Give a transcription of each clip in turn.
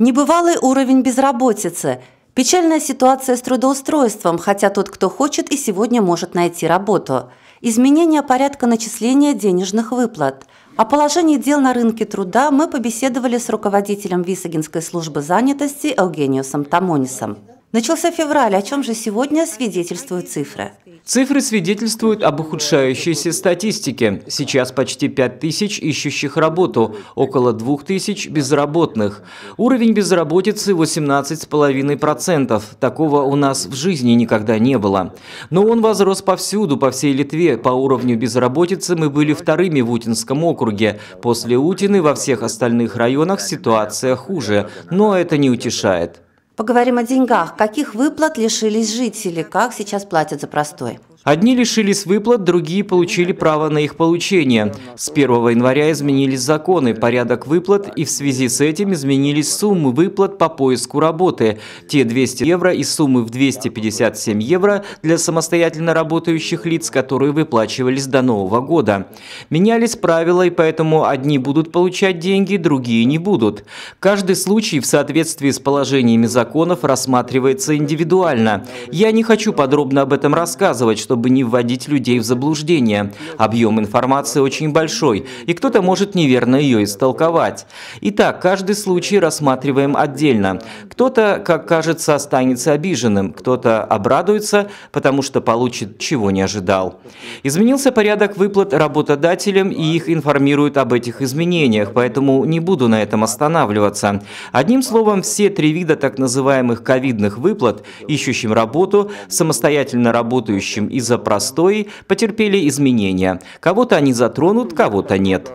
Небывалый уровень безработицы, печальная ситуация с трудоустройством, хотя тот, кто хочет, и сегодня может найти работу, изменение порядка начисления денежных выплат. О положении дел на рынке труда мы побеседовали с руководителем Висагинской службы занятости Евгениусом Тамонисом. Начался февраль, о чем же сегодня свидетельствуют цифры. Цифры свидетельствуют об ухудшающейся статистике. Сейчас почти 5 тысяч ищущих работу, около 2 тысяч безработных. Уровень безработицы 18,5%. Такого у нас в жизни никогда не было. Но он возрос повсюду, по всей Литве. По уровню безработицы мы были вторыми в Утинском округе. После Утины во всех остальных районах ситуация хуже. Но это не утешает. Поговорим о деньгах. Каких выплат лишились жители? Как сейчас платят за простой? Одни лишились выплат, другие получили право на их получение. С 1 января изменились законы, порядок выплат и в связи с этим изменились суммы выплат по поиску работы. Те 200 евро и суммы в 257 евро для самостоятельно работающих лиц, которые выплачивались до Нового года. Менялись правила, и поэтому одни будут получать деньги, другие не будут. Каждый случай в соответствии с положениями законов рассматривается индивидуально. Я не хочу подробно об этом рассказывать, чтобы не вводить людей в заблуждение. Объем информации очень большой, и кто-то может неверно ее истолковать. Итак, каждый случай рассматриваем отдельно. Кто-то, как кажется, останется обиженным, кто-то обрадуется, потому что получит, чего не ожидал. Изменился порядок выплат работодателям, и их информируют об этих изменениях, поэтому не буду на этом останавливаться. Одним словом, все три вида так называемых ковидных выплат, ищущим работу, самостоятельно работающим и из-за простой потерпели изменения. Кого-то они затронут, кого-то нет.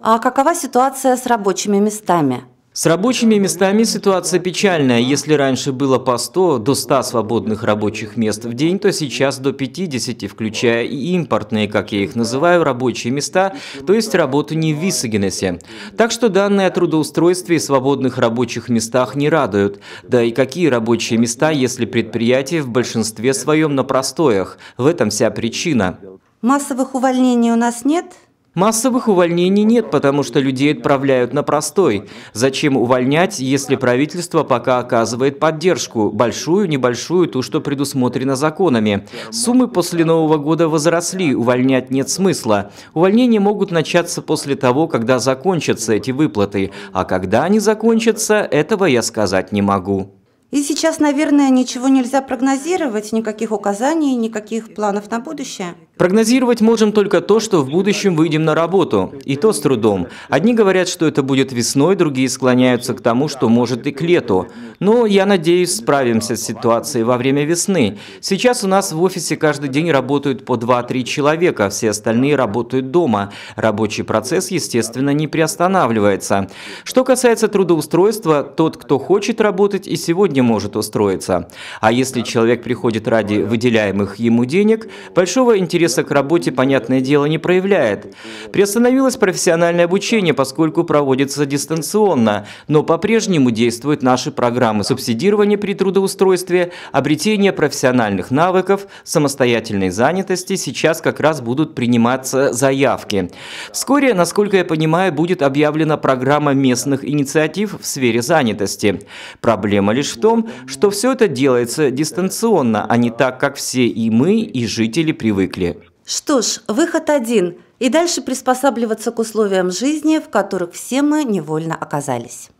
А какова ситуация с рабочими местами? С рабочими местами ситуация печальная. Если раньше было по 100, до 100 свободных рабочих мест в день, то сейчас до 50, включая и импортные, как я их называю, рабочие места, то есть работу не в Виссагенесе. Так что данные о трудоустройстве и свободных рабочих местах не радуют. Да и какие рабочие места, если предприятие в большинстве своем на простоях? В этом вся причина. Массовых увольнений у нас нет – Массовых увольнений нет, потому что людей отправляют на простой. Зачем увольнять, если правительство пока оказывает поддержку, большую, небольшую, ту, что предусмотрено законами. Суммы после Нового года возросли, увольнять нет смысла. Увольнения могут начаться после того, когда закончатся эти выплаты. А когда они закончатся, этого я сказать не могу. И сейчас, наверное, ничего нельзя прогнозировать, никаких указаний, никаких планов на будущее. Прогнозировать можем только то, что в будущем выйдем на работу, и то с трудом. Одни говорят, что это будет весной, другие склоняются к тому, что может и к лету. Но я надеюсь, справимся с ситуацией во время весны. Сейчас у нас в офисе каждый день работают по 2-3 человека, все остальные работают дома. Рабочий процесс, естественно, не приостанавливается. Что касается трудоустройства, тот, кто хочет работать, и сегодня может устроиться. А если человек приходит ради выделяемых ему денег, большого интереса интереса к работе, понятное дело, не проявляет. Приостановилось профессиональное обучение, поскольку проводится дистанционно, но по-прежнему действуют наши программы субсидирования при трудоустройстве, обретения профессиональных навыков, самостоятельной занятости. Сейчас как раз будут приниматься заявки. Вскоре, насколько я понимаю, будет объявлена программа местных инициатив в сфере занятости. Проблема лишь в том, что все это делается дистанционно, а не так, как все и мы, и жители привыкли. Что ж, выход один – и дальше приспосабливаться к условиям жизни, в которых все мы невольно оказались.